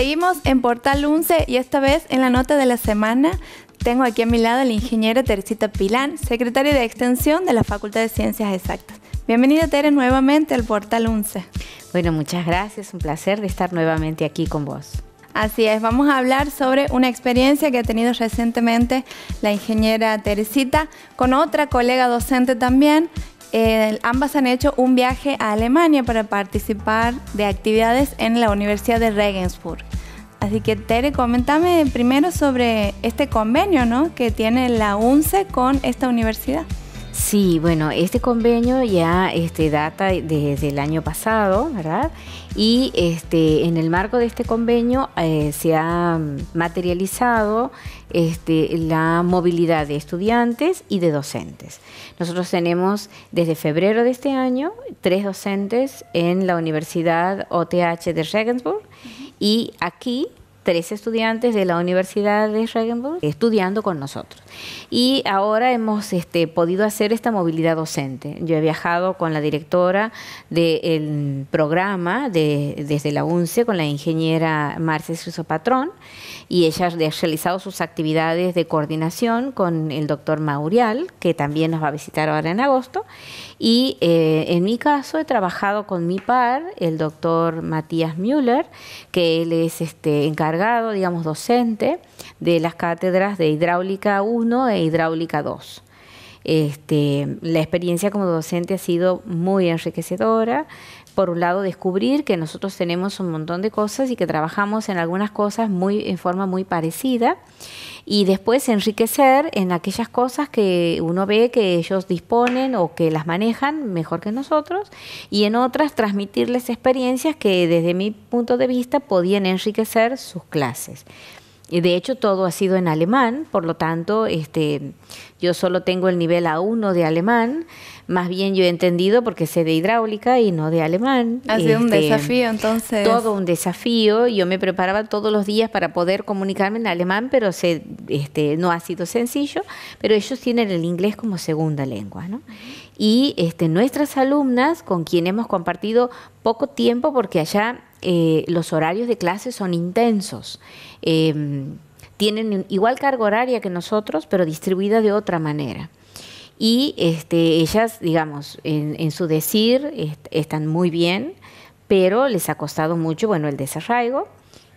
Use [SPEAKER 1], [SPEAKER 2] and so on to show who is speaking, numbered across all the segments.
[SPEAKER 1] Seguimos en Portal 11 y esta vez en la nota de la semana tengo aquí a mi lado a la ingeniera Teresita Pilán, secretaria de Extensión de la Facultad de Ciencias Exactas. Bienvenida Teres nuevamente al Portal 11.
[SPEAKER 2] Bueno, muchas gracias, un placer de estar nuevamente aquí con vos.
[SPEAKER 1] Así es, vamos a hablar sobre una experiencia que ha tenido recientemente la ingeniera Teresita con otra colega docente también. Eh, ambas han hecho un viaje a Alemania para participar de actividades en la Universidad de Regensburg. Así que Tere, coméntame primero sobre este convenio ¿no? que tiene la UNCE con esta universidad.
[SPEAKER 2] Sí, bueno, este convenio ya este, data desde el año pasado, ¿verdad? Y este, en el marco de este convenio eh, se ha materializado este, la movilidad de estudiantes y de docentes. Nosotros tenemos desde febrero de este año tres docentes en la Universidad OTH de Regensburg y aquí tres estudiantes de la Universidad de Regensburg estudiando con nosotros. Y ahora hemos este, podido hacer esta movilidad docente. Yo he viajado con la directora del programa desde la UNCE, con la ingeniera Marcia Suso Patrón, y ella ha realizado sus actividades de coordinación con el doctor Maurial, que también nos va a visitar ahora en agosto. Y eh, en mi caso he trabajado con mi par, el doctor Matías Müller, que él es este, encargado, digamos, docente de las cátedras de hidráulica 1 e hidráulica 2. Este, la experiencia como docente ha sido muy enriquecedora. Por un lado, descubrir que nosotros tenemos un montón de cosas y que trabajamos en algunas cosas muy, en forma muy parecida. Y después enriquecer en aquellas cosas que uno ve que ellos disponen o que las manejan mejor que nosotros. Y en otras, transmitirles experiencias que desde mi punto de vista podían enriquecer sus clases. De hecho, todo ha sido en alemán, por lo tanto, este, yo solo tengo el nivel A1 de alemán, más bien yo he entendido porque sé de hidráulica y no de alemán. Ha sido un este, desafío entonces. Todo un desafío, yo me preparaba todos los días para poder comunicarme en alemán, pero este, no ha sido sencillo, pero ellos tienen el inglés como segunda lengua, ¿no? y este, nuestras alumnas con quien hemos compartido poco tiempo porque allá eh, los horarios de clase son intensos. Em, tienen igual carga horaria que nosotros, pero distribuida de otra manera. Y este, ellas, digamos, en, su decir están muy bien, pero les ha costado mucho, bueno, el desarraigo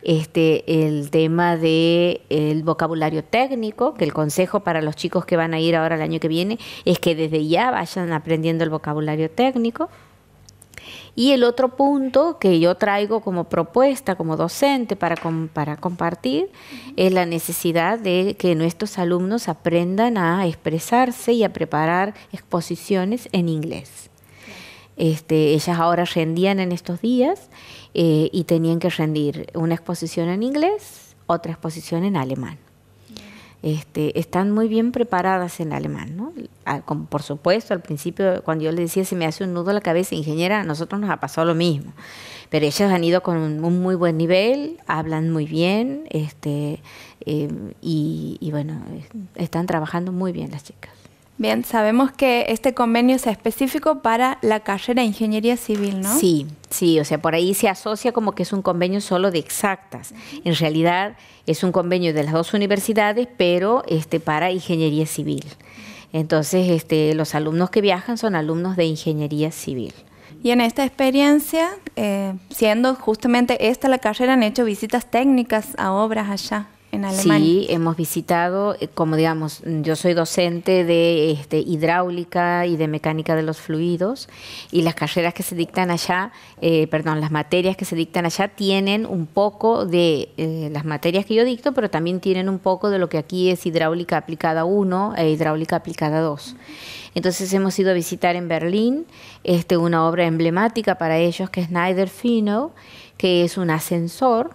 [SPEAKER 2] este, el tema del vocabulario técnico, que el consejo para los chicos que van a ir ahora el año que viene es que desde ya vayan aprendiendo el vocabulario técnico. Y el otro punto que yo traigo como propuesta, como docente para, compartir, es la necesidad de que nuestros alumnos aprendan a expresarse y a preparar exposiciones en inglés. Este, ellas ahora rendían en estos días eh, y tenían que rendir una exposición en inglés, otra exposición en alemán. Este, están muy bien preparadas en alemán, ¿no? Ah, por supuesto, al principio cuando yo le decía se me hace un nudo la cabeza, ingeniera, a nosotros nos ha pasado lo mismo, pero ellas han ido con un muy buen nivel, hablan muy bien, este, eh, y bueno, están trabajando muy bien las chicas.
[SPEAKER 1] Bien, sabemos que este convenio es específico para la carrera de ingeniería civil, ¿no? Sí,
[SPEAKER 2] sí, o sea, por ahí se asocia como que es un convenio solo de exactas. En realidad es un convenio de las dos universidades, pero este, para ingeniería civil. Entonces, este, los alumnos que viajan son alumnos de ingeniería civil.
[SPEAKER 1] Y en esta experiencia, eh, siendo justamente esta la carrera, han hecho visitas técnicas a obras allá en Sí,
[SPEAKER 2] hemos visitado, eh, como digamos, yo soy docente de este, hidráulica y de mecánica de los fluidos y las carreras que se dictan allá, eh, perdón, las materias que se dictan allá tienen un poco de eh, las materias que yo dicto, pero también tienen un poco de lo que aquí es hidráulica aplicada 1 e hidráulica aplicada 2. Entonces hemos ido a visitar en Berlín este, una obra emblemática para ellos que es Schneider Fino, que es un ascensor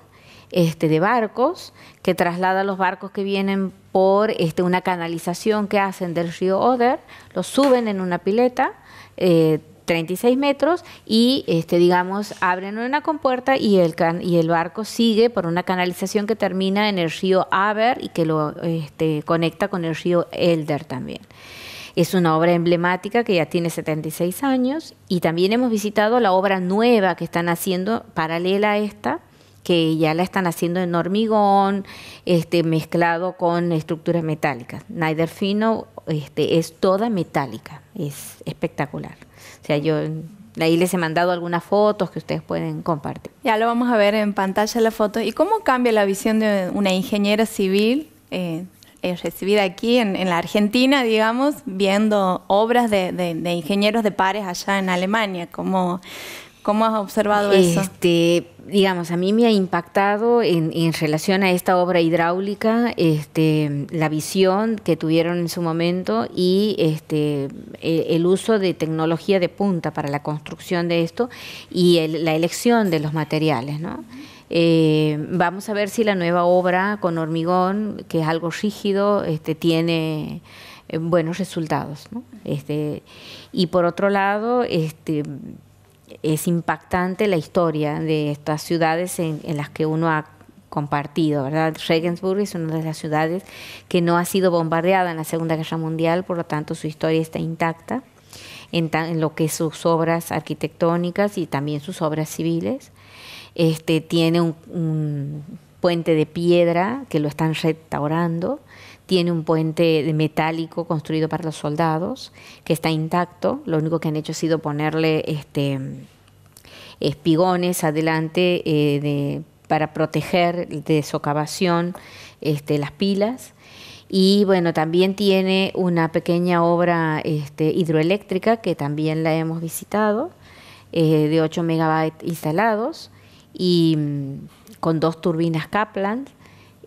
[SPEAKER 2] este, de barcos que traslada los barcos que vienen por este, una canalización que hacen del río Oder, los suben en una pileta. 36 eh, metros y este, digamos abren una compuerta y el y el barco sigue por una canalización que termina en el río Aber y que lo conecta con el río Elder también. Es una obra emblemática que ya tiene 76 años y también hemos visitado la obra nueva que están haciendo paralela a esta, que ya la están haciendo en hormigón, este, mezclado con estructuras metálicas. Nider Fino este, es toda metálica, es espectacular. O sea, yo ahí les he mandado algunas fotos que ustedes pueden compartir.
[SPEAKER 1] Ya lo vamos a ver en pantalla la foto. ¿Y cómo cambia la visión de una ingeniera civil eh, eh, recibida aquí en, la Argentina, digamos, viendo obras de, de, ingenieros de pares allá en Alemania? como... ¿Cómo has observado este, Digamos, a mí me ha impactado en,
[SPEAKER 2] relación a esta obra hidráulica este, la visión que tuvieron en su momento y este, e, el, uso de tecnología de punta para la construcción de esto y la elección de los materiales, eh, vamos a ver si la nueva obra con hormigón, que es algo rígido, este, tiene eh, buenos resultados. Este, y por otro lado, este, es impactante la historia de estas ciudades en, las que uno ha compartido, ¿verdad? Regensburg es una de las ciudades que no ha sido bombardeada en la Segunda Guerra Mundial, por lo tanto su historia está intacta en, lo que es sus obras arquitectónicas y también sus obras civiles. Este, tiene un puente de piedra que lo están restaurando, tiene un puente de metálico construido para los soldados, que está intacto, lo único que han hecho ha sido ponerle este, espigones adelante eh, para proteger de socavación este, las pilas. Y bueno, también tiene una pequeña obra este, hidroeléctrica que también la hemos visitado, eh, de 8 megabytes instalados y mm, con dos turbinas Kaplan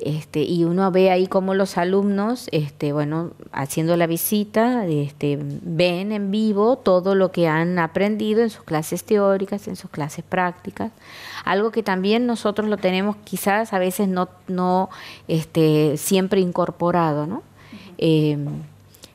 [SPEAKER 2] este, y uno ve ahí como los alumnos, este, bueno, haciendo la visita, este, ven en vivo todo lo que han aprendido en sus clases teóricas, en sus clases prácticas, algo que también nosotros lo tenemos quizás a veces no, no este, siempre incorporado, ¿no?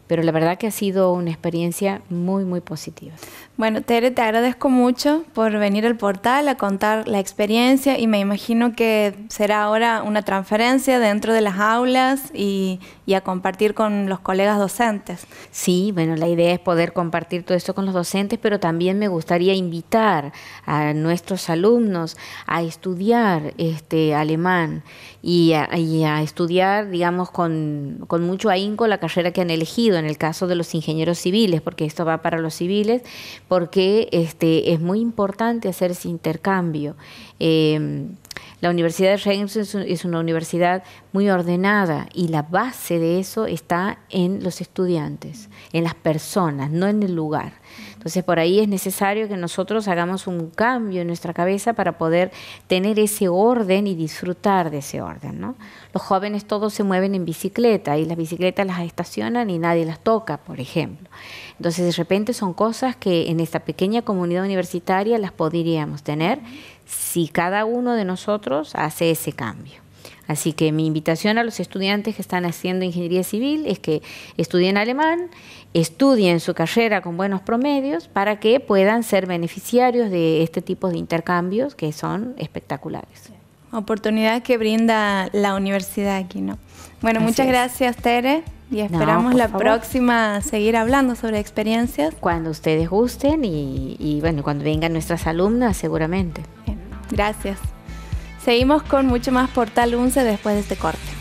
[SPEAKER 2] pero la
[SPEAKER 1] verdad que ha sido una experiencia muy, muy positiva. Bueno, Tere, te agradezco mucho por venir al portal a contar la experiencia y me imagino que será ahora una transferencia dentro de las aulas y, y a compartir con los colegas docentes.
[SPEAKER 2] Sí, bueno, la idea es poder compartir todo esto con los docentes, pero también me gustaría invitar a nuestros alumnos a estudiar este alemán y a, estudiar, digamos, con, con mucho ahínco la carrera que han elegido en el caso de los ingenieros civiles, porque esto va para los civiles, porque este, es muy importante hacer ese intercambio. Em, la Universidad de Reims es una universidad muy ordenada y la base de eso está en los estudiantes, en las personas, no en el lugar. Entonces por ahí es necesario que nosotros hagamos un cambio en nuestra cabeza para poder tener ese orden y disfrutar de ese orden. ¿no? Los jóvenes todos se mueven en bicicleta y las bicicletas las estacionan y nadie las toca, por ejemplo. Entonces de repente son cosas que en esta pequeña comunidad universitaria las podríamos tener si cada uno de nosotros hace ese cambio. Así que mi invitación a los estudiantes que están haciendo ingeniería civil es que estudien alemán, estudien su carrera con buenos promedios para que puedan ser beneficiarios de este tipo de intercambios que son espectaculares.
[SPEAKER 1] Oportunidad que brinda la universidad aquí, ¿no?
[SPEAKER 2] Bueno, muchas gracias,
[SPEAKER 1] Tere. Y esperamos la próxima seguir hablando sobre experiencias. Cuando ustedes gusten y, bueno, cuando vengan nuestras alumnas seguramente. Gracias. Seguimos con mucho más Portal 11 después de este corte.